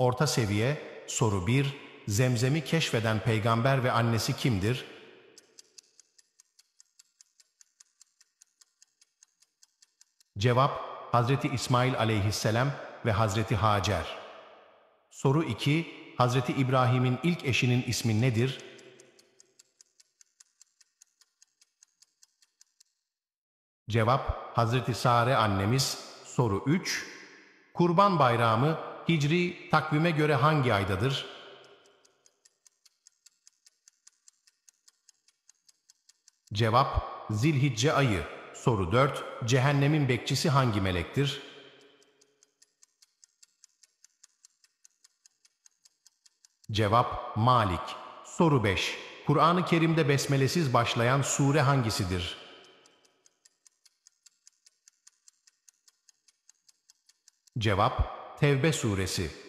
Orta seviye, soru 1, zemzemi keşfeden peygamber ve annesi kimdir? Cevap, Hazreti İsmail aleyhisselam ve Hazreti Hacer. Soru 2, Hazreti İbrahim'in ilk eşinin ismi nedir? Cevap, Hazreti Sare annemiz. Soru 3, Kurban bayramı Hicri takvime göre hangi aydadır? Cevap Zilhicce ayı. Soru 4. Cehennemin bekçisi hangi melektir? Cevap Malik. Soru 5. Kur'an-ı Kerim'de besmelesiz başlayan sure hangisidir? Cevap Tevbe Suresi